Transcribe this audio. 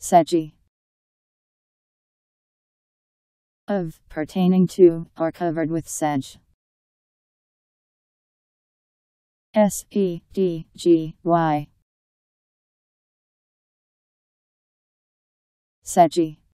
Seji of, pertaining to, or covered with sedge. S E D G Y Seji